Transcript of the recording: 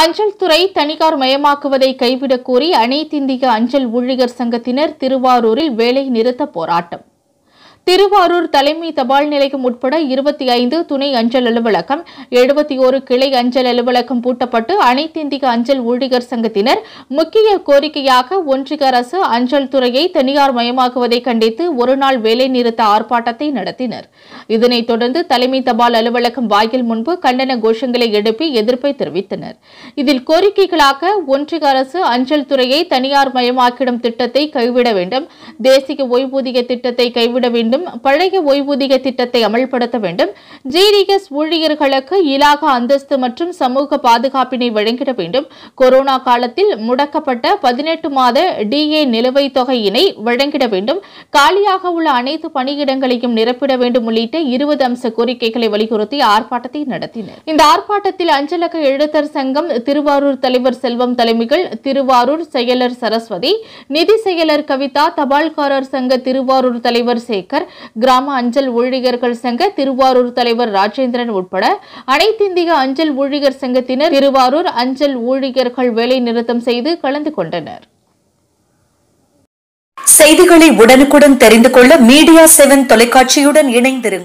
அஞ்சல் துறை தனிகார் மயமாக்குவதை கைவிடக் கோரி அனைத்திந்திய அஞ்சல் ஊழியர் சங்கத்தினர் திருவாரூரில் வேலை நிறுத்த போராட்டம் திருவாரூர் தலைமை தபால் நிலையம் உட்பட இருபத்தி ஐந்து துணை அஞ்சல் அலுவலகம் எழுபத்தி ஒரு கிளை அஞ்சல் அலுவலகம் பூட்டப்பட்டு அனைத்திந்திய அஞ்சல் ஊழியர் சங்கத்தினர் முக்கிய கோரிக்கையாக ஒன்றிய அரசு அஞ்சல் துறையை தனியார் மயமாக்குவதை கண்டித்து ஒருநாள் வேலைநிறுத்த ஆர்ப்பாட்டத்தை நடத்தினர் இதனைத் தொடர்ந்து தலைமை தபால் அலுவலகம் வாயில் முன்பு கண்டன கோஷங்களை எழுப்பி எதிர்ப்பை தெரிவித்தனர் இதில் கோரிக்கைகளாக ஒன்றிய அரசு அஞ்சல் துறையை தனியார் மயமாக்கிடும் திட்டத்தை கைவிட வேண்டும் தேசிய ஓய்வூதிய திட்டத்தை கைவிட வேண்டும் மீண்டும் பழைய ஓய்வூதிய திட்டத்தை அமல்படுத்த வேண்டும் ஜிடிஎஸ் ஊழியர்களுக்கு இலாக அந்தஸ்து மற்றும் சமூக பாதுகாப்பினை வழங்கிட வேண்டும் கொரோனா காலத்தில் முடக்கப்பட்ட பதினெட்டு மாத டிஏ நிலுவைத் தொகையினை வழங்கிட வேண்டும் காலியாக உள்ள அனைத்து பணியிடங்களையும் நிரப்பிட வேண்டும் உள்ளிட்ட இருபது அம்ச கோரிக்கைகளை வலியுறுத்தி ஆர்ப்பாட்டத்தை நடத்தினர் இந்த ஆர்ப்பாட்டத்தில் அஞ்சலக எழுத்தர் சங்கம் திருவாரூர் தலைவர் செல்வம் தலைமைகள் திருவாரூர் செயலர் சரஸ்வதி நிதி செயலர் கவிதா தபால்காரர் சங்க திருவாரூர் தலைவர் சேகர் தலைவர் கிராம அஞ்சல் ஊழியர்கள் சங்க திருவாரூர் தலைவர் ராஜேந்திரன் உட்பட இந்திய அஞ்சல் ஊழியர் சங்கத்தினர் திருவாரூர் அஞ்சல் ஊழியர்கள் வேலை நிறுத்தம் செய்து கலந்து கொண்டனர் செய்திகளை உடனுக்குடன் தெரிந்து கொள்ள மீடியா செவன் தொலைக்காட்சியுடன் இணைந்திருங்கள்